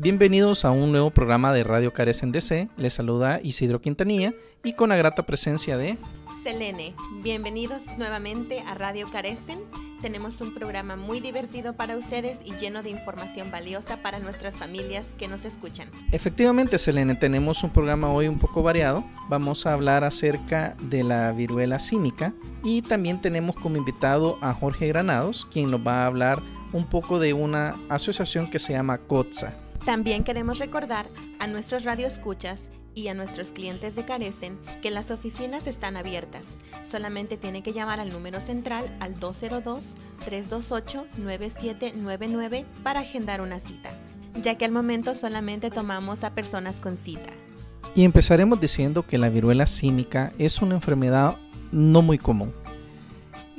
Bienvenidos a un nuevo programa de Radio Carecen DC. Les saluda Isidro Quintanilla y con la grata presencia de Selene. Bienvenidos nuevamente a Radio Carecen. Tenemos un programa muy divertido para ustedes y lleno de información valiosa para nuestras familias que nos escuchan. Efectivamente, Selene, tenemos un programa hoy un poco variado. Vamos a hablar acerca de la viruela cínica y también tenemos como invitado a Jorge Granados, quien nos va a hablar un poco de una asociación que se llama COTSA. También queremos recordar a nuestros radioescuchas y a nuestros clientes de Carecen que las oficinas están abiertas. Solamente tienen que llamar al número central al 202-328-9799 para agendar una cita, ya que al momento solamente tomamos a personas con cita. Y empezaremos diciendo que la viruela símica es una enfermedad no muy común.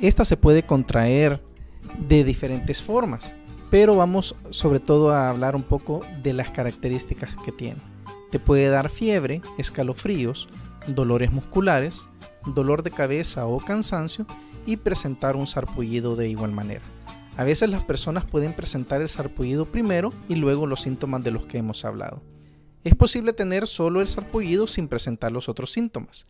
Esta se puede contraer de diferentes formas pero vamos sobre todo a hablar un poco de las características que tiene. Te puede dar fiebre, escalofríos, dolores musculares, dolor de cabeza o cansancio y presentar un sarpullido de igual manera. A veces las personas pueden presentar el sarpullido primero y luego los síntomas de los que hemos hablado. Es posible tener solo el sarpullido sin presentar los otros síntomas.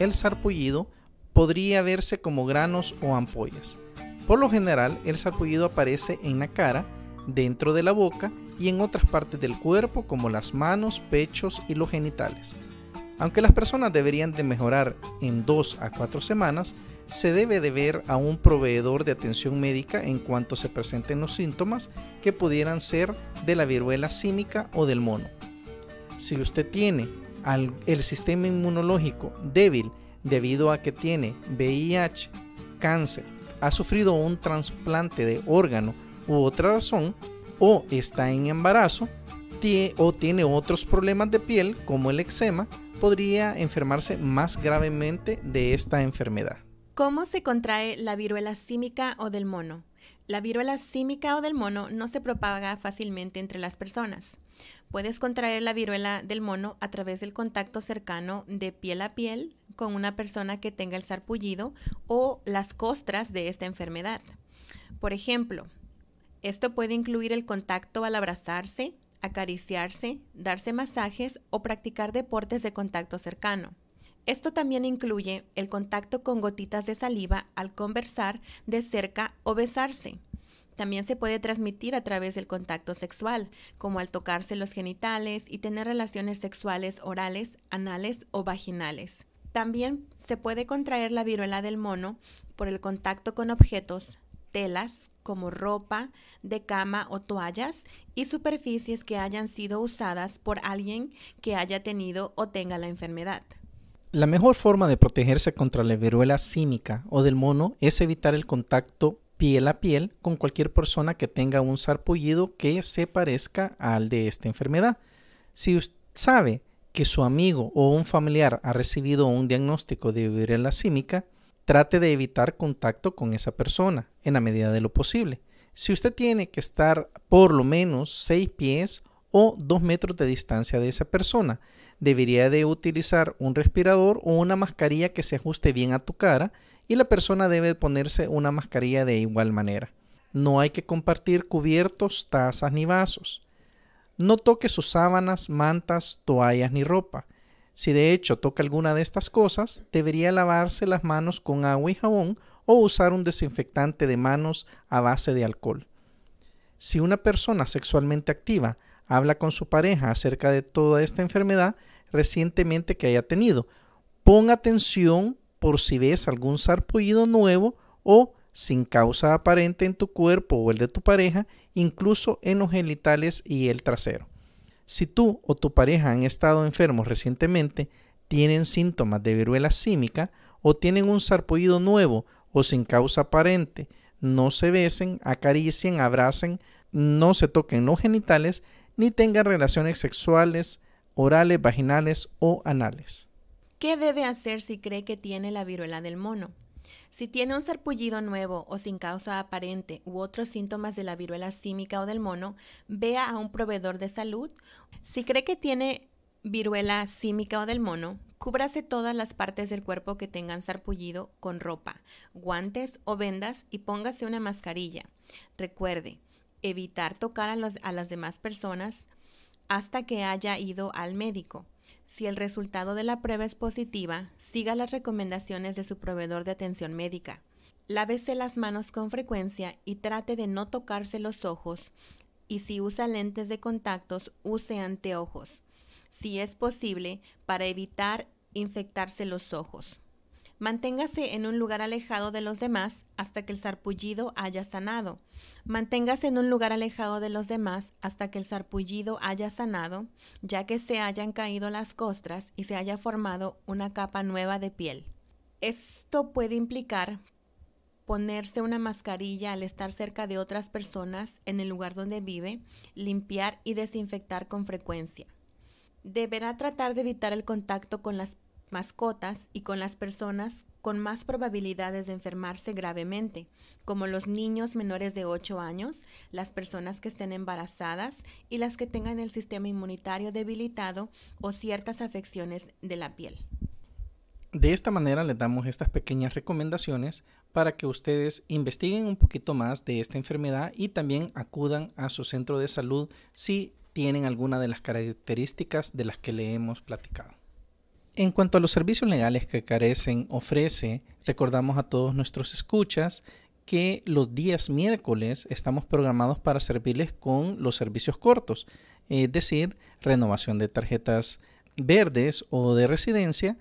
El sarpullido podría verse como granos o ampollas. Por lo general, el sarpullido aparece en la cara, dentro de la boca y en otras partes del cuerpo como las manos, pechos y los genitales. Aunque las personas deberían de mejorar en 2 a 4 semanas, se debe de ver a un proveedor de atención médica en cuanto se presenten los síntomas que pudieran ser de la viruela símica o del mono. Si usted tiene el sistema inmunológico débil debido a que tiene VIH, cáncer, ha sufrido un trasplante de órgano u otra razón, o está en embarazo, o tiene otros problemas de piel como el eczema, podría enfermarse más gravemente de esta enfermedad. ¿Cómo se contrae la viruela símica o del mono? La viruela símica o del mono no se propaga fácilmente entre las personas. Puedes contraer la viruela del mono a través del contacto cercano de piel a piel con una persona que tenga el sarpullido o las costras de esta enfermedad. Por ejemplo, esto puede incluir el contacto al abrazarse, acariciarse, darse masajes o practicar deportes de contacto cercano. Esto también incluye el contacto con gotitas de saliva al conversar de cerca o besarse. También se puede transmitir a través del contacto sexual, como al tocarse los genitales y tener relaciones sexuales orales, anales o vaginales. También se puede contraer la viruela del mono por el contacto con objetos, telas como ropa de cama o toallas y superficies que hayan sido usadas por alguien que haya tenido o tenga la enfermedad. La mejor forma de protegerse contra la viruela cínica o del mono es evitar el contacto piel a piel con cualquier persona que tenga un sarpullido que se parezca al de esta enfermedad. Si usted sabe que su amigo o un familiar ha recibido un diagnóstico de viruela símica, trate de evitar contacto con esa persona en la medida de lo posible. Si usted tiene que estar por lo menos 6 pies o 2 metros de distancia de esa persona, debería de utilizar un respirador o una mascarilla que se ajuste bien a tu cara y la persona debe ponerse una mascarilla de igual manera. No hay que compartir cubiertos, tazas ni vasos. No toque sus sábanas, mantas, toallas ni ropa. Si de hecho toca alguna de estas cosas, debería lavarse las manos con agua y jabón o usar un desinfectante de manos a base de alcohol. Si una persona sexualmente activa habla con su pareja acerca de toda esta enfermedad recientemente que haya tenido, ponga atención por si ves algún sarpullido nuevo o sin causa aparente en tu cuerpo o el de tu pareja, incluso en los genitales y el trasero. Si tú o tu pareja han estado enfermos recientemente, tienen síntomas de viruela símica o tienen un sarpullido nuevo o sin causa aparente, no se besen, acaricien, abracen, no se toquen los genitales, ni tengan relaciones sexuales, orales, vaginales o anales. ¿Qué debe hacer si cree que tiene la viruela del mono? Si tiene un sarpullido nuevo o sin causa aparente u otros síntomas de la viruela símica o del mono, vea a un proveedor de salud. Si cree que tiene viruela símica o del mono, cúbrase todas las partes del cuerpo que tengan sarpullido con ropa, guantes o vendas y póngase una mascarilla. Recuerde, evitar tocar a las demás personas hasta que haya ido al médico. Si el resultado de la prueba es positiva, siga las recomendaciones de su proveedor de atención médica. Lávese las manos con frecuencia y trate de no tocarse los ojos y si usa lentes de contactos, use anteojos, si es posible, para evitar infectarse los ojos. Manténgase en un lugar alejado de los demás hasta que el sarpullido haya sanado. Manténgase en un lugar alejado de los demás hasta que el sarpullido haya sanado, ya que se hayan caído las costras y se haya formado una capa nueva de piel. Esto puede implicar ponerse una mascarilla al estar cerca de otras personas en el lugar donde vive, limpiar y desinfectar con frecuencia. Deberá tratar de evitar el contacto con las mascotas y con las personas con más probabilidades de enfermarse gravemente, como los niños menores de 8 años, las personas que estén embarazadas y las que tengan el sistema inmunitario debilitado o ciertas afecciones de la piel. De esta manera les damos estas pequeñas recomendaciones para que ustedes investiguen un poquito más de esta enfermedad y también acudan a su centro de salud si tienen alguna de las características de las que le hemos platicado. En cuanto a los servicios legales que Carecen ofrece, recordamos a todos nuestros escuchas que los días miércoles estamos programados para servirles con los servicios cortos, es decir, renovación de tarjetas verdes o de residencia.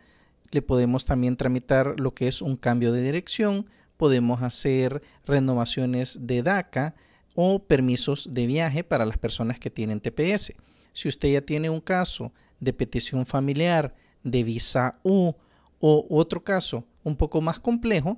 Le podemos también tramitar lo que es un cambio de dirección, podemos hacer renovaciones de DACA o permisos de viaje para las personas que tienen TPS. Si usted ya tiene un caso de petición familiar de visa U o otro caso un poco más complejo,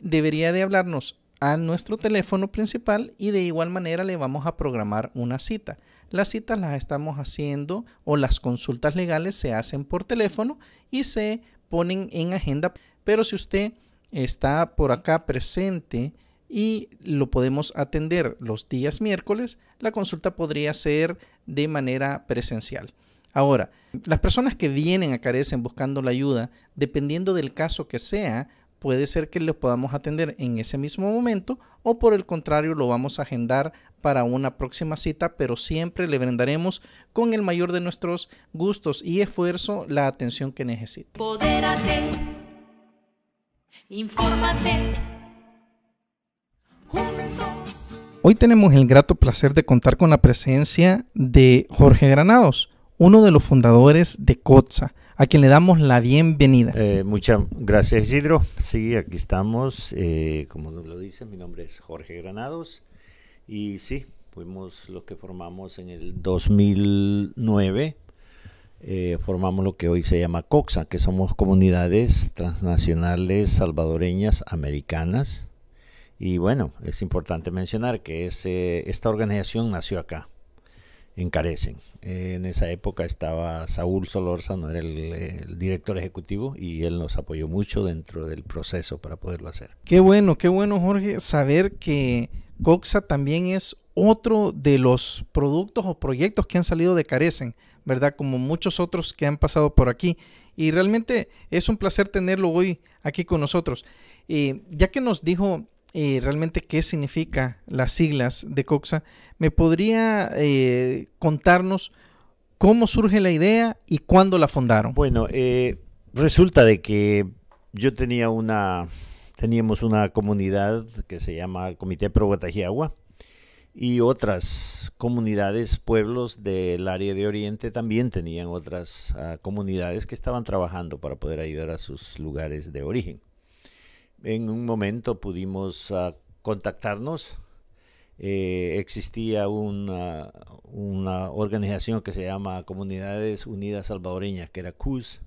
debería de hablarnos a nuestro teléfono principal y de igual manera le vamos a programar una cita. Las citas las estamos haciendo o las consultas legales se hacen por teléfono y se ponen en agenda. Pero si usted está por acá presente y lo podemos atender los días miércoles, la consulta podría ser de manera presencial. Ahora, las personas que vienen a Carecen buscando la ayuda, dependiendo del caso que sea, puede ser que les podamos atender en ese mismo momento o por el contrario lo vamos a agendar para una próxima cita, pero siempre le brindaremos con el mayor de nuestros gustos y esfuerzo la atención que necesite. Hoy tenemos el grato placer de contar con la presencia de Jorge Granados uno de los fundadores de COTSA, a quien le damos la bienvenida. Eh, muchas gracias Isidro. Sí, aquí estamos. Eh, como nos lo dice, mi nombre es Jorge Granados. Y sí, fuimos los que formamos en el 2009. Eh, formamos lo que hoy se llama COXA, que somos comunidades transnacionales salvadoreñas americanas. Y bueno, es importante mencionar que ese, esta organización nació acá, encarecen. carecen. en esa época estaba Saúl no era el, director ejecutivo, y él nos apoyó mucho dentro del proceso para poderlo hacer. Qué bueno, qué bueno, Jorge, saber que Coxa también es otro de los productos o proyectos que han salido de Carecen, ¿verdad? Como muchos otros que han pasado por aquí. Y realmente es un placer tenerlo hoy aquí con nosotros. Y eh, ya que nos dijo eh, realmente qué significa las siglas de COXA, ¿me podría eh, contarnos cómo surge la idea y cuándo la fundaron? Bueno, eh, resulta de que yo tenía una, teníamos una comunidad que se llama Comité Pro Agua y otras comunidades, pueblos del área de Oriente también tenían otras ah, comunidades que estaban trabajando para poder ayudar a sus lugares de origen en un momento pudimos ah, contactarnos. Eh, existía una, organización que se llama Comunidades Unidas Salvadoreñas, que era CUS,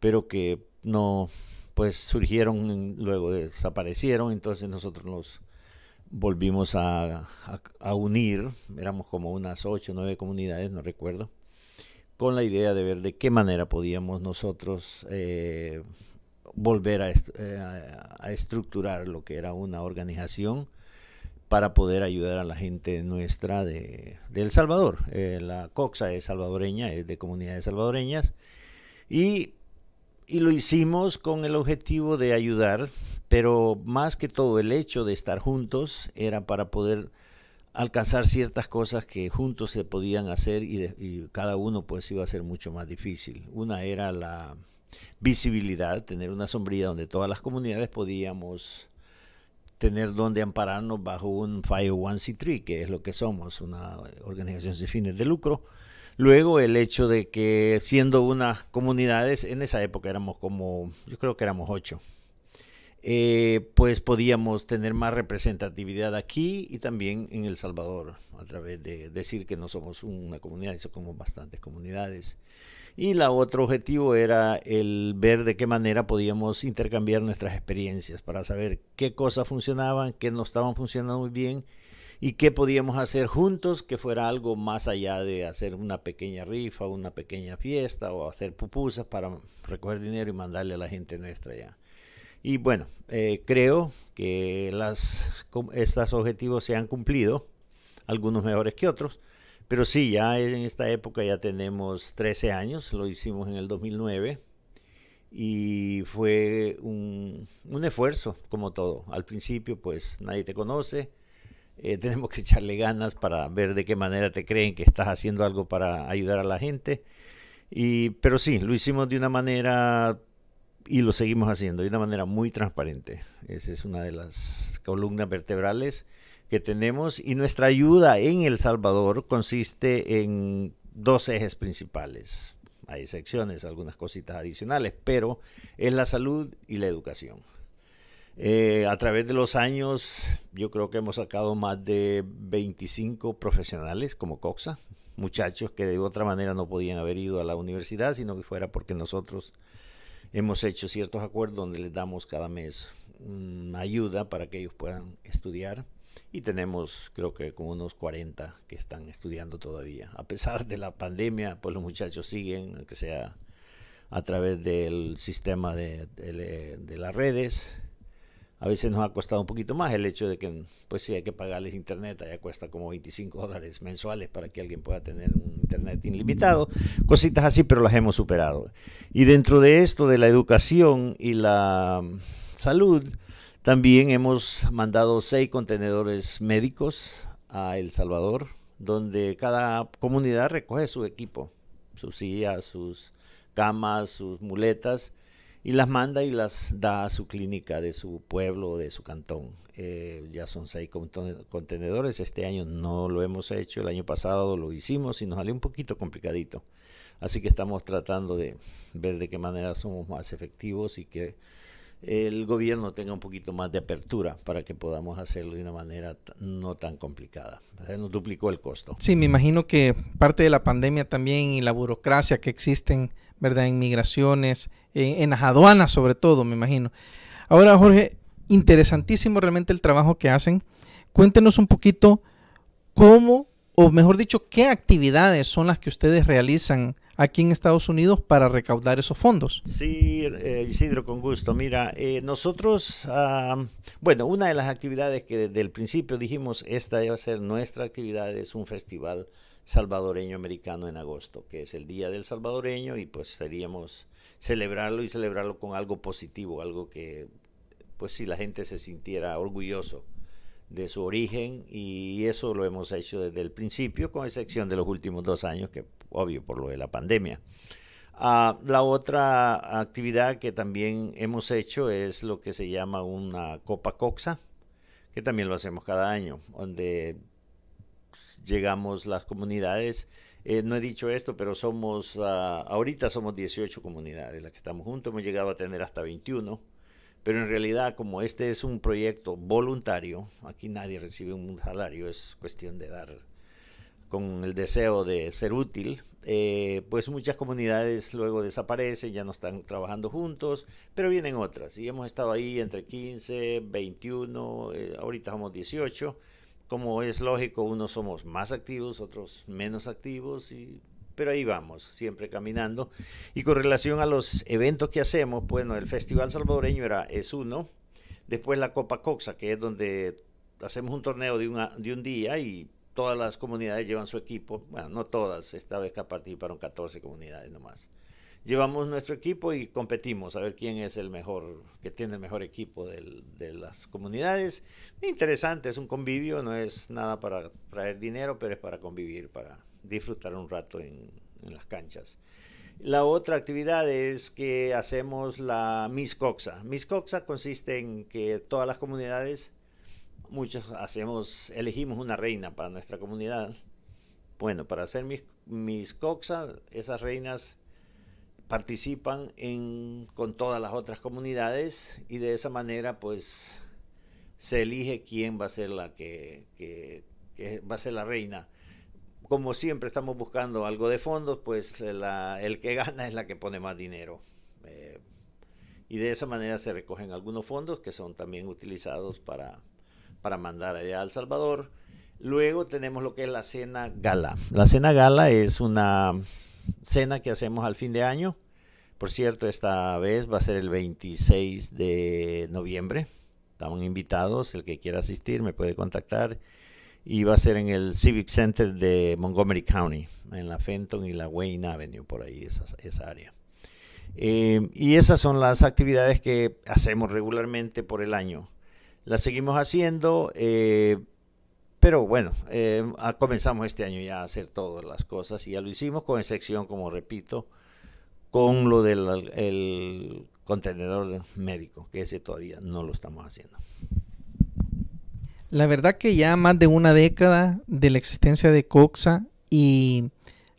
pero que no, pues surgieron, luego desaparecieron, entonces nosotros nos volvimos a, unir, éramos como unas ocho o nueve comunidades, no recuerdo, con la idea de ver de qué manera podíamos nosotros eh, volver eh, a, estructurar lo que era una organización para poder ayudar a la gente nuestra de, El Salvador. Eh, la COXA es salvadoreña, es de comunidades salvadoreñas, y, lo hicimos con el objetivo de ayudar, pero más que todo el hecho de estar juntos era para poder alcanzar ciertas cosas que juntos se podían hacer y, cada uno pues iba a ser mucho más difícil. Una era la, visibilidad, tener una sombría donde todas las comunidades podíamos tener donde ampararnos bajo un 501c3, que es lo que somos, una organización sin fines de lucro. Luego el hecho de que siendo unas comunidades, en esa época éramos como, yo creo que éramos ocho, eh, pues podíamos tener más representatividad aquí y también en El Salvador, a través de decir que no somos una comunidad, somos bastantes comunidades y la otro objetivo era el ver de qué manera podíamos intercambiar nuestras experiencias para saber qué cosas funcionaban, qué no estaban funcionando muy bien y qué podíamos hacer juntos que fuera algo más allá de hacer una pequeña rifa, una pequeña fiesta o hacer pupusas para recoger dinero y mandarle a la gente nuestra ya. Y bueno, eh, creo que las, estos objetivos se han cumplido, algunos mejores que otros. Pero sí, ya en esta época ya tenemos 13 años, lo hicimos en el 2009 y fue un, esfuerzo, como todo. Al principio pues nadie te conoce, eh, tenemos que echarle ganas para ver de qué manera te creen que estás haciendo algo para ayudar a la gente. Y, pero sí, lo hicimos de una manera y lo seguimos haciendo de una manera muy transparente. Esa es una de las columnas vertebrales que tenemos y nuestra ayuda en El Salvador consiste en dos ejes principales. Hay secciones, algunas cositas adicionales, pero es la salud y la educación. Eh, a través de los años, yo creo que hemos sacado más de 25 profesionales como COXA, muchachos que de otra manera no podían haber ido a la universidad, sino que fuera porque nosotros hemos hecho ciertos acuerdos donde les damos cada mes mm, ayuda para que ellos puedan estudiar y tenemos creo que como unos 40 que están estudiando todavía. A pesar de la pandemia, pues los muchachos siguen, aunque sea a través del sistema de las redes a veces nos ha costado un poquito más el hecho de que, pues sí, hay que pagarles internet, allá cuesta como 25 dólares mensuales para que alguien pueda tener un internet ilimitado, cositas así, pero las hemos superado. Y dentro de esto, de la educación y la mm, salud, también hemos mandado seis contenedores médicos a El Salvador, donde cada comunidad recoge su equipo, sus sillas, sus camas, sus muletas, y las manda y las da a su clínica de su pueblo o de su cantón. Eh, ya son seis contenedores, este año no lo hemos hecho, el año pasado lo hicimos y nos salió un poquito complicadito. Así que estamos tratando de ver de qué manera somos más efectivos y que el gobierno tenga un poquito más de apertura para que podamos hacerlo de una manera no tan complicada. Nos duplicó el costo. Sí, me imagino que parte de la pandemia también y la burocracia que existen, ¿verdad? En migraciones, en, en las aduanas sobre todo, me imagino. Ahora, Jorge, interesantísimo realmente el trabajo que hacen. Cuéntenos un poquito cómo, o mejor dicho, qué actividades son las que ustedes realizan aquí en Estados Unidos para recaudar esos fondos. Sí, eh, Isidro, con gusto. Mira, eh, nosotros, ah, bueno, una de las actividades que desde el principio dijimos, esta iba a ser nuestra actividad, es un festival salvadoreño americano en agosto, que es el Día del Salvadoreño y pues seríamos celebrarlo y celebrarlo con algo positivo, algo que pues si la gente se sintiera orgulloso de su origen y eso lo hemos hecho desde el principio, con excepción de los últimos dos años que obvio, por lo de la pandemia. Ah, la otra actividad que también hemos hecho es lo que se llama una Copa Coxa, que también lo hacemos cada año, donde pues, llegamos las comunidades. Eh, no he dicho esto, pero somos, ah, ahorita somos 18 comunidades las que estamos juntos, hemos llegado a tener hasta 21, pero en realidad como este es un proyecto voluntario, aquí nadie recibe un salario, es cuestión de dar con el deseo de ser útil, eh, pues muchas comunidades luego desaparecen, ya no están trabajando juntos, pero vienen otras. Y hemos estado ahí entre 15, 21, eh, ahorita somos 18. Como es lógico, unos somos más activos, otros menos activos, pero ahí vamos, siempre caminando. Y con relación a los eventos que hacemos, bueno, el Festival Salvadoreño era, es uno, después la Copa Coxa, que es donde hacemos un torneo de, de un día y todas las comunidades llevan su equipo, bueno, no todas, esta vez que participaron 14 comunidades nomás. Llevamos nuestro equipo y competimos a ver quién es el mejor, que tiene el mejor equipo de las comunidades. Interesante, es un convivio, no es nada para traer dinero, pero es para convivir, para disfrutar un rato en, en las canchas. La otra actividad es que hacemos la Miss Coxa. Miss Coxa consiste en que todas las comunidades muchos hacemos, elegimos una reina para nuestra comunidad. Bueno, para hacer mis, mis coxas, esas reinas participan con todas las otras comunidades y de esa manera pues se elige quién va a ser la que, va a ser la reina. Como siempre estamos buscando algo de fondos, pues el que gana es la que pone más dinero. Eh, y de esa manera se recogen algunos fondos que son también utilizados para, para mandar allá a El Salvador. Luego tenemos lo que es la cena gala. La cena gala es una cena que hacemos al fin de año. Por cierto, esta vez va a ser el 26 de noviembre. Estamos invitados, el que quiera asistir me puede contactar. Y va a ser en el Civic Center de Montgomery County, en la Fenton y la Wayne Avenue, por ahí, esa, área. Eh, y esas son las actividades que hacemos regularmente por el año la seguimos haciendo, eh, pero bueno, eh, ah, comenzamos este año ya a hacer todas las cosas y ya lo hicimos con excepción, como repito, con lo del contenedor médico, que ese todavía no lo estamos haciendo. La verdad que ya más de una década de la existencia de Coxa y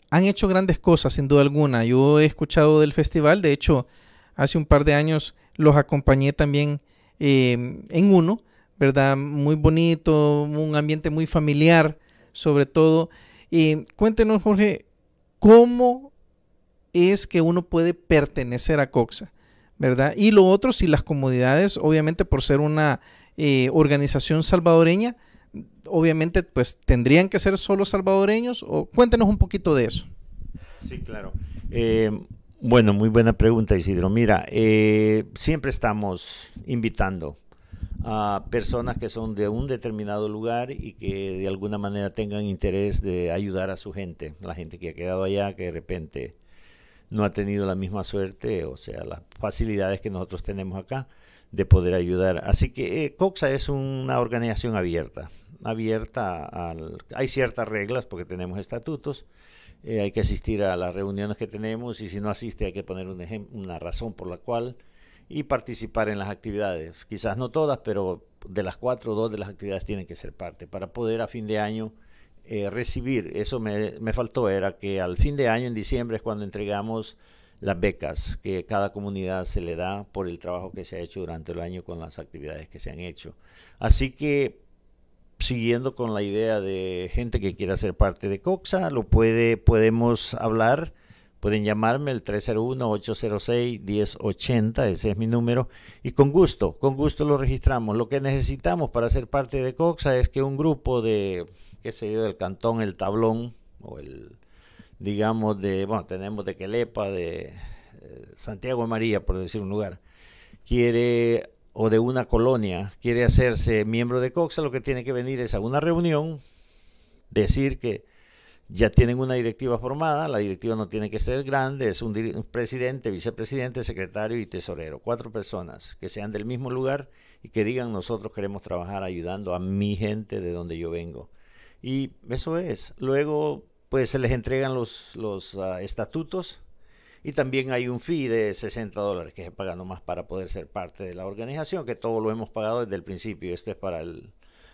han hecho grandes cosas, sin duda alguna. Yo he escuchado del festival, de hecho, hace un par de años los acompañé también Em, en uno, ¿verdad? Muy bonito, un ambiente muy familiar, sobre todo. y cuéntenos, Jorge, ¿cómo es que uno puede pertenecer a COXA? ¿Verdad? Y lo otro, si las comodidades, obviamente por ser una eh, organización salvadoreña, obviamente pues tendrían que ser solo salvadoreños, o cuéntenos un poquito de eso. Sí, claro. Em, bueno, muy buena pregunta, Isidro. Mira, eh, siempre estamos invitando a personas que son de un determinado lugar y que de alguna manera tengan interés de ayudar a su gente, la gente que ha quedado allá, que de repente no ha tenido la misma suerte, o sea, las facilidades que nosotros tenemos acá de poder ayudar. Así que eh, COXA es una organización abierta, abierta al... Hay ciertas reglas porque tenemos estatutos, eh, hay que asistir a las reuniones que tenemos y si no asiste hay que poner una razón por la cual y participar en las actividades. Quizás no todas, pero de las cuatro, o dos de las actividades tienen que ser parte para poder a fin de año eh, recibir. Eso me, me faltó, era que al fin de año, en diciembre, es cuando entregamos las becas que cada comunidad se le da por el trabajo que se ha hecho durante el año con las actividades que se han hecho. Así que siguiendo con la idea de gente que quiera ser parte de COXA, lo puede, podemos hablar, pueden llamarme el 301-806-1080, ese es mi número, y con gusto, con gusto lo registramos. Lo que necesitamos para ser parte de COXA es que un grupo de, qué sé yo, del cantón El Tablón, o el, digamos, de, bueno, tenemos de Quelepa, de eh, Santiago de María, por decir un lugar, quiere o de una colonia quiere hacerse miembro de COXA, lo que tiene que venir es a una reunión, decir que ya tienen una directiva formada, la directiva no tiene que ser grande, es un presidente, vicepresidente, secretario y tesorero, cuatro personas que sean del mismo lugar y que digan nosotros queremos trabajar ayudando a mi gente de donde yo vengo. Y eso es. Luego, pues se les entregan los, los ah, estatutos y también hay un fee de 60 dólares que se paga nomás para poder ser parte de la organización, que todo lo hemos pagado desde el principio. Este es para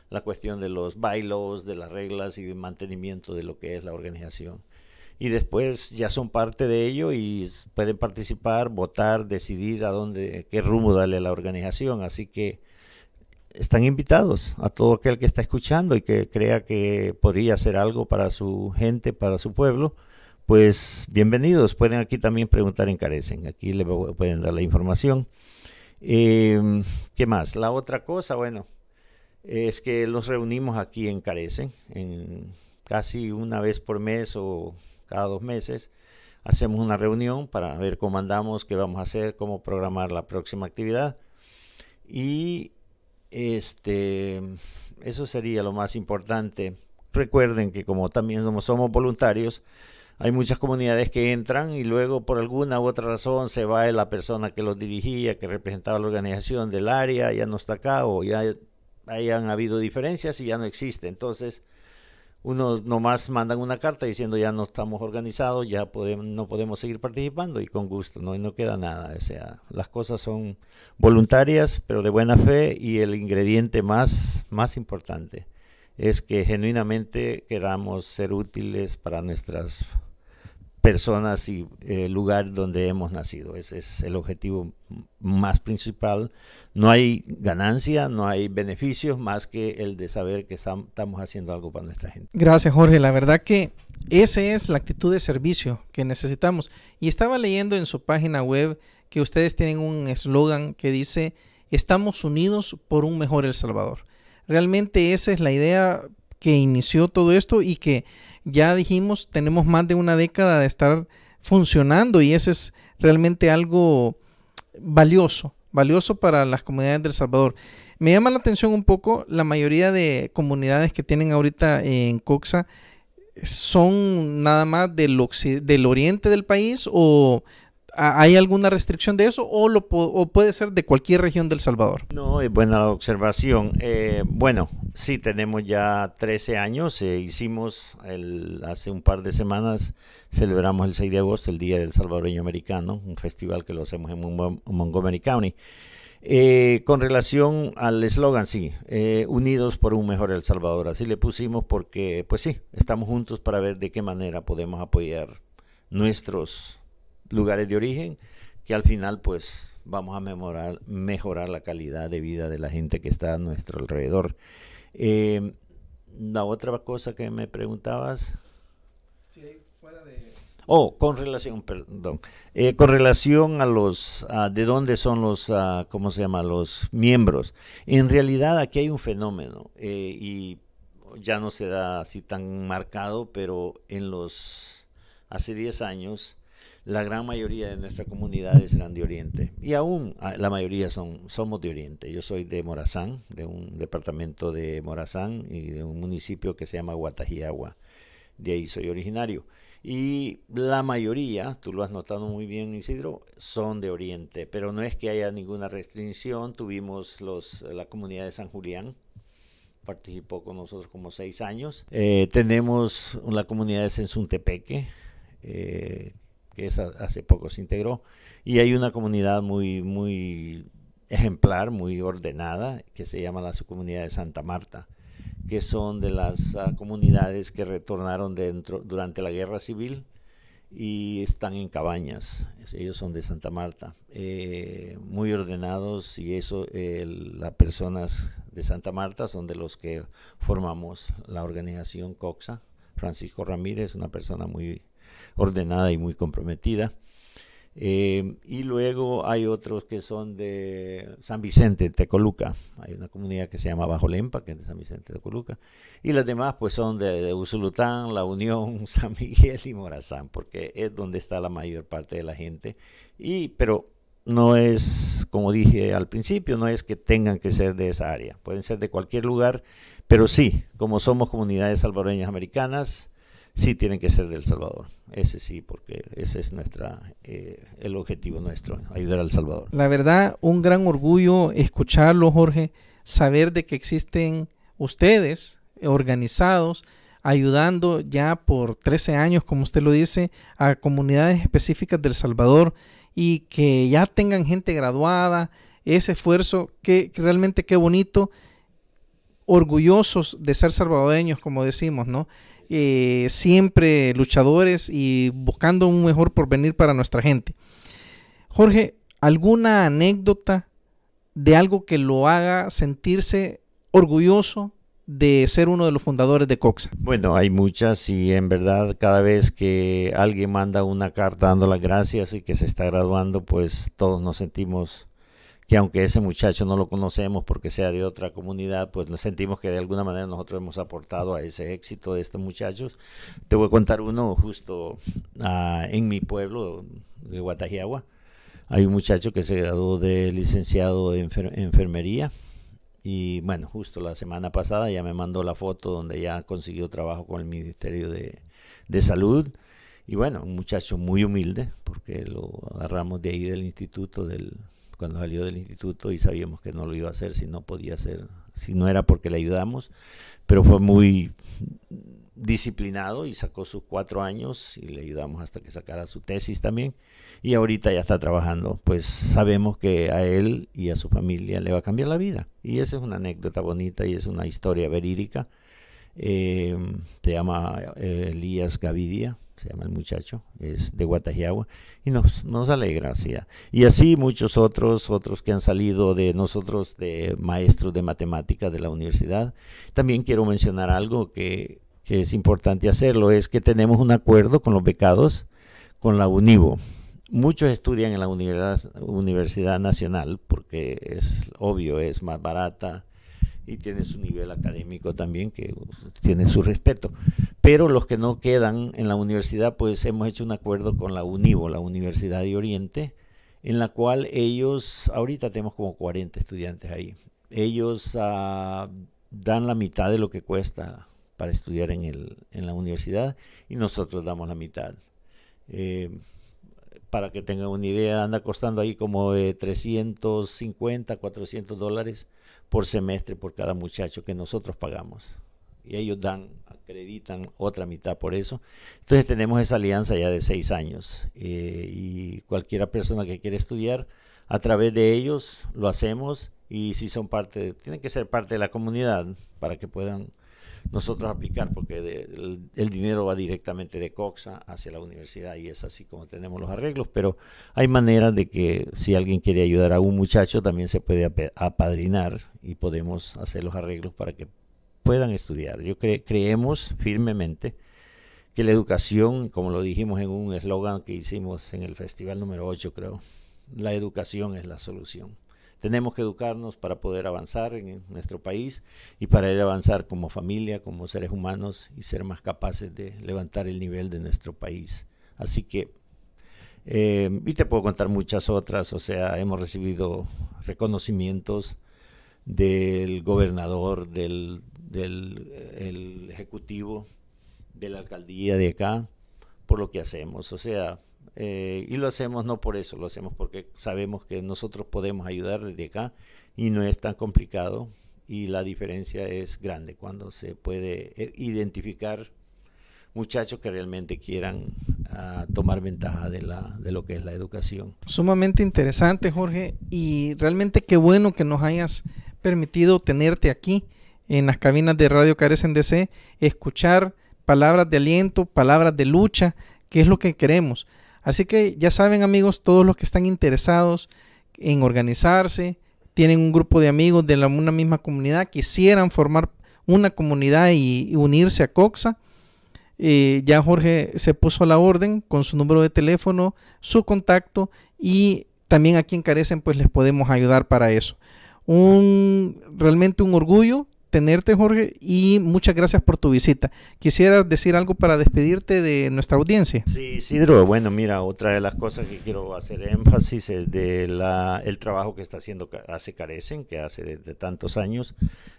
la cuestión de los bylaws, de las reglas y de mantenimiento de lo que es la organización. Y después ya son parte de ello y pueden participar, votar, decidir a dónde, qué rumbo darle a la organización. Así que están invitados a todo aquel que está escuchando y que crea que podría hacer algo para su gente, para su pueblo pues bienvenidos. Pueden aquí también preguntar en Carecen. Aquí le pueden dar la información. Em, ¿Qué más? La otra cosa, bueno, es que los reunimos aquí en Carecen, en casi una vez por mes o cada dos meses. Hacemos una reunión para ver cómo andamos, qué vamos a hacer, cómo programar la próxima actividad. Y este, eso sería lo más importante. Recuerden que como también somos voluntarios, hay muchas comunidades que entran y luego por alguna u otra razón se va la persona que los dirigía, que representaba la organización del área, ya no está acá o ya hayan habido diferencias y ya no existe. Entonces, uno nomás mandan una carta diciendo ya no estamos organizados, ya no podemos seguir participando y con gusto, ¿no? no queda nada. O sea, las cosas son voluntarias, pero de buena fe y el ingrediente más, más importante, es que genuinamente queramos ser útiles para nuestras personas y el eh, lugar donde hemos nacido. Ese es el objetivo más principal. No hay ganancia, no hay beneficios más que el de saber que estamos haciendo algo para nuestra gente. Gracias, Jorge. La verdad que esa es la actitud de servicio que necesitamos. Y estaba leyendo en su página web que ustedes tienen un eslogan que dice, estamos unidos por un mejor El Salvador. Realmente esa es la idea que inició todo esto y que ya dijimos tenemos más de una década de estar funcionando y ese es realmente algo valioso, valioso para las comunidades del Salvador. Me llama la atención un poco, la mayoría de comunidades que tienen ahorita en Coxa son nada más del, del oriente del país o ¿Hay alguna restricción de eso o, lo, puede ser de cualquier región del Salvador? No, es buena la observación. Eh, bueno, sí, tenemos ya 13 años. Eh, hicimos hace un par de semanas, celebramos el 6 de agosto, el Día del Salvadoreño Americano, un festival que lo hacemos en Montgomery County. Eh, con relación al eslogan, sí, unidos por un mejor El Salvador, así le pusimos porque, pues sí, estamos juntos para ver de qué manera podemos apoyar nuestros lugares de origen, que al final pues vamos a memorar, mejorar la calidad de vida de la gente que está a nuestro alrededor. Em, la otra cosa que me preguntabas... Si fuera de... Oh, con relación, perdón, eh, con relación a los, de dónde son los, ¿cómo se llama?, los miembros. En realidad aquí hay un fenómeno eh, y ya no se da así tan marcado, pero en los, hace 10 años, la gran mayoría de nuestras comunidades eran de Oriente. Y aún ah, la mayoría son, somos de Oriente. Yo soy de Morazán, de un departamento de Morazán y de un municipio que se llama Guatajiagua. De ahí soy originario. Y la mayoría, tú lo has notado muy bien Isidro, son de Oriente, pero no es que haya ninguna restricción. Tuvimos los, la comunidad de San Julián, participó con nosotros como seis años. Eh, tenemos la comunidad de Sensuntepeque, eh, hace poco se integró, y hay una comunidad muy, muy ejemplar, muy ordenada, que se llama la subcomunidad de Santa Marta, que son de las ah, comunidades que retornaron dentro, durante la guerra civil y están en cabañas. Ellos son de Santa Marta, eh, muy ordenados y eso, las personas de Santa Marta son de los que formamos la organización COXA. Francisco Ramírez, una persona muy ordenada y muy comprometida. Eh, y luego hay otros que son de San Vicente, Tecoluca. Hay una comunidad que se llama Bajo Lempa, que es de San Vicente, Tecoluca. Y las demás pues son de, de Usulután, La Unión, San Miguel y Morazán, porque es donde está la mayor parte de la gente. Y, pero no es, como dije al principio, no es que tengan que ser de esa área. Pueden ser de cualquier lugar, pero sí, como somos comunidades salvadoreñas americanas, sí tienen que ser del Salvador. Ese sí, porque ese es nuestra, eh, el objetivo nuestro, ayudar al Salvador. La verdad, un gran orgullo escucharlo, Jorge, saber de que existen ustedes eh, organizados, ayudando ya por 13 años, como usted lo dice, a comunidades específicas del Salvador y que ya tengan gente graduada, ese esfuerzo, que, que realmente qué bonito, orgullosos de ser salvadoreños, como decimos, ¿no? Eh, siempre luchadores y buscando un mejor porvenir para nuestra gente. Jorge, ¿alguna anécdota de algo que lo haga sentirse orgulloso de ser uno de los fundadores de Coxa? Bueno, hay muchas y en verdad cada vez que alguien manda una carta dando las gracias y que se está graduando, pues todos nos sentimos que aunque ese muchacho no lo conocemos porque sea de otra comunidad, pues nos sentimos que de alguna manera nosotros hemos aportado a ese éxito de estos muchachos. Te voy a contar uno justo ah, en mi pueblo de Guatajiagua. Hay un muchacho que se graduó de licenciado en enfermería y bueno, justo la semana pasada ya me mandó la foto donde ya consiguió trabajo con el Ministerio de, de Salud. Y bueno, un muchacho muy humilde, porque lo agarramos de ahí del instituto del, cuando salió del instituto y sabíamos que no lo iba a hacer si no podía hacer, si no era porque le ayudamos, pero fue muy disciplinado y sacó sus cuatro años y le ayudamos hasta que sacara su tesis también y ahorita ya está trabajando pues sabemos que a él y a su familia le va a cambiar la vida y esa es una anécdota bonita y es una historia verídica eh, se llama eh, Elías Gavidia se llama el muchacho, es de Guatajiagua, y nos, nos alegra, así Y así muchos otros, otros que han salido de nosotros, de maestros de matemáticas de la universidad. También quiero mencionar algo que, es importante hacerlo, es que tenemos un acuerdo con los becados, con la UNIVO. Muchos estudian en la Universidad, Universidad Nacional porque es obvio, es más barata, y tiene su nivel académico también, que tiene su respeto. Pero los que no quedan en la universidad, pues hemos hecho un acuerdo con la UNIVO, la Universidad de Oriente, en la cual ellos, ahorita tenemos como 40 estudiantes ahí, ellos ah, dan la mitad de lo que cuesta para estudiar en, la universidad y nosotros damos la mitad. Eh, para que tengan una idea, anda costando ahí como 350, 400 dólares por semestre por cada muchacho que nosotros pagamos. Y ellos dan, acreditan otra mitad por eso. Entonces tenemos esa alianza ya de seis años. Eh, y cualquier persona que quiera estudiar, a través de ellos lo hacemos y si son parte, tienen que ser parte de la comunidad para que puedan nosotros aplicar, porque el, dinero va directamente de COXA hacia la universidad y es así como tenemos los arreglos, pero hay maneras de que si alguien quiere ayudar a un muchacho, también se puede apadrinar y podemos hacer los arreglos para que puedan estudiar. Yo creemos firmemente que la educación, como lo dijimos en un eslogan que hicimos en el festival número 8, creo, la educación es la solución. Tenemos que educarnos para poder avanzar en nuestro país y para ir a avanzar como familia, como seres humanos y ser más capaces de levantar el nivel de nuestro país. Así que, eh, y te puedo contar muchas otras, o sea, hemos recibido reconocimientos del gobernador, del, del eh, ejecutivo, de la alcaldía de acá, por lo que hacemos. O sea, eh, y lo hacemos no por eso, lo hacemos porque sabemos que nosotros podemos ayudar desde acá y no es tan complicado y la diferencia es grande cuando se puede eh, identificar muchachos que realmente quieran ah, tomar ventaja de, de lo que es la educación. Sumamente interesante, Jorge, y realmente qué bueno que nos hayas permitido tenerte aquí en las cabinas de Radio Carecen DC, escuchar palabras de aliento, palabras de lucha, que es lo que queremos. Así que ya saben amigos, todos los que están interesados en organizarse, tienen un grupo de amigos de la, una misma comunidad, quisieran formar una comunidad y, unirse a COXA, eh, ya Jorge se puso a la orden con su número de teléfono, su contacto y también a quien carecen pues les podemos ayudar para eso. Un, realmente un orgullo tenerte, Jorge, y muchas gracias por tu visita. Quisiera decir algo para despedirte de nuestra audiencia. Sí, Isidro, bueno, mira, otra de las cosas que quiero hacer énfasis es de la, el trabajo que está haciendo hace Carecen, que hace desde tantos años.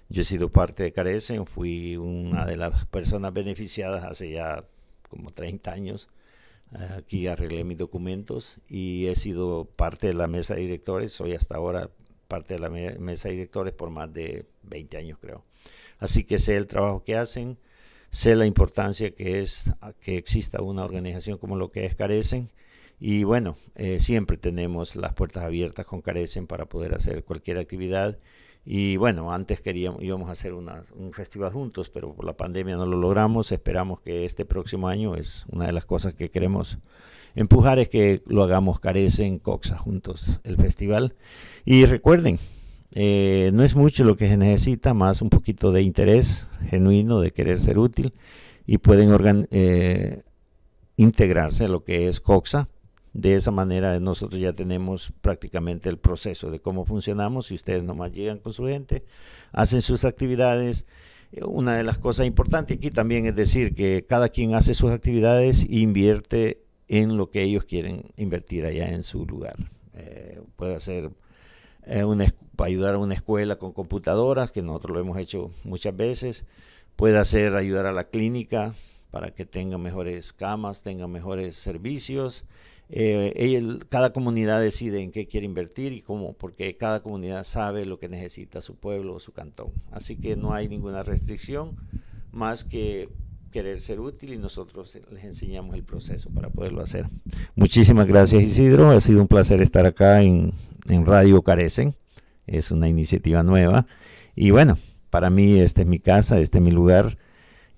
Yo he sido parte de Carecen, fui una de las personas beneficiadas hace ya como 30 años. Aquí arreglé mis documentos y he sido parte de la mesa de directores. Soy hasta ahora parte de la mesa de directores por más de 20 años, creo. Así que sé el trabajo que hacen, sé la importancia que es ah, que exista una organización como lo que es Carecen. Y bueno, eh, siempre tenemos las puertas abiertas con Carecen para poder hacer cualquier actividad y bueno, antes queríamos, íbamos a hacer un festival juntos, pero por la pandemia no lo logramos. Esperamos que este próximo año es una de las cosas que queremos empujar, es que lo hagamos carece en Coxa juntos el festival. Y recuerden, eh, no es mucho lo que se necesita, más un poquito de interés genuino, de querer ser útil, y pueden eh, integrarse a lo que es Coxa de esa manera nosotros ya tenemos prácticamente el proceso de cómo funcionamos. Si ustedes nomás llegan con su gente, hacen sus actividades. Eh, una de las cosas importantes aquí también es decir que cada quien hace sus actividades e invierte en lo que ellos quieren invertir allá en su lugar. Eh, puede hacer eh, una, ayudar a una escuela con computadoras, que nosotros lo hemos hecho muchas veces. Puede hacer ayudar a la clínica para que tenga mejores camas, tenga mejores servicios eh, cada comunidad decide en qué quiere invertir y cómo, porque cada comunidad sabe lo que necesita su pueblo o su cantón. Así que no hay ninguna restricción más que querer ser útil y nosotros les enseñamos el proceso para poderlo hacer. Muchísimas gracias Isidro, ha sido un placer estar acá en, en Radio Carecen, es una iniciativa nueva y bueno, para mí esta es mi casa, este es mi lugar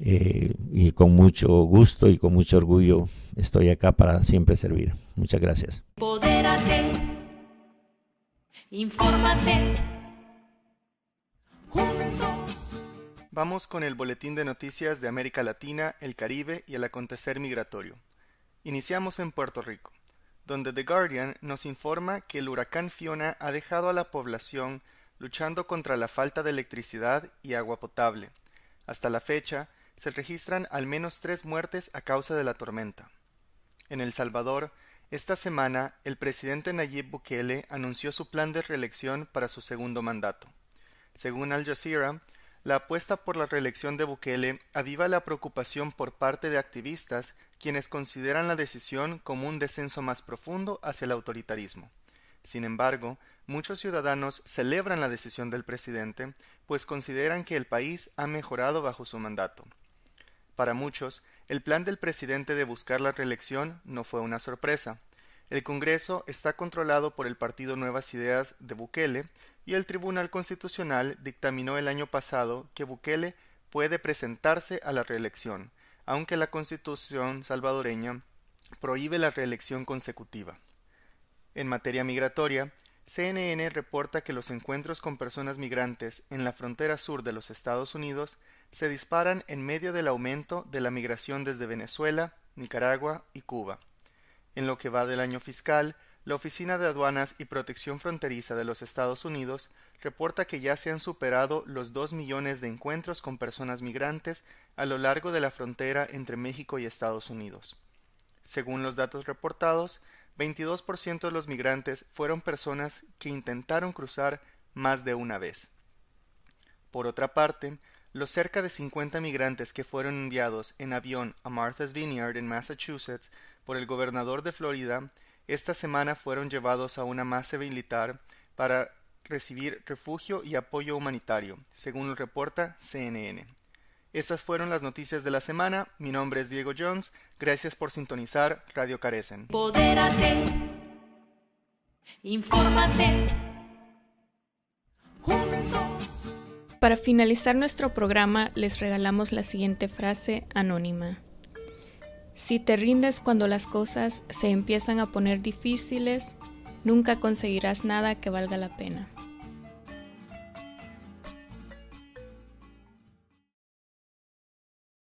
eh, y con mucho gusto y con mucho orgullo estoy acá para siempre servir. Muchas gracias. infórmate. Juntos. Vamos con el boletín de noticias de América Latina, el Caribe y el acontecer migratorio. Iniciamos en Puerto Rico, donde The Guardian nos informa que el huracán Fiona ha dejado a la población luchando contra la falta de electricidad y agua potable. Hasta la fecha, se registran al menos tres muertes a causa de la tormenta. En El Salvador, esta semana, el presidente Nayib Bukele anunció su plan de reelección para su segundo mandato. Según Al Jazeera, la apuesta por la reelección de Bukele aviva la preocupación por parte de activistas quienes consideran la decisión como un descenso más profundo hacia el autoritarismo. Sin embargo, muchos ciudadanos celebran la decisión del presidente, pues consideran que el país ha mejorado bajo su mandato. Para muchos, el plan del presidente de buscar la reelección no fue una sorpresa. El Congreso está controlado por el Partido Nuevas Ideas de Bukele y el Tribunal Constitucional dictaminó el año pasado que Bukele puede presentarse a la reelección, aunque la Constitución salvadoreña prohíbe la reelección consecutiva. En materia migratoria, CNN reporta que los encuentros con personas migrantes en la frontera sur de los Estados Unidos se disparan en medio del aumento de la migración desde Venezuela, Nicaragua y Cuba. En lo que va del año fiscal, la Oficina de Aduanas y Protección Fronteriza de los Estados Unidos reporta que ya se han superado los 2 millones de encuentros con personas migrantes a lo largo de la frontera entre México y Estados Unidos. Según los datos reportados, 22% de los migrantes fueron personas que intentaron cruzar más de una vez. Por otra parte, los cerca de 50 migrantes que fueron enviados en avión a Martha's Vineyard en Massachusetts por el gobernador de Florida esta semana fueron llevados a una masa militar para recibir refugio y apoyo humanitario, según lo reporta CNN. Estas fueron las noticias de la semana. Mi nombre es Diego Jones. Gracias por sintonizar Radio Carecen. Infórmate. Para finalizar nuestro programa les regalamos la siguiente frase anónima. Si te rindes cuando las cosas se empiezan a poner difíciles, nunca conseguirás nada que valga la pena.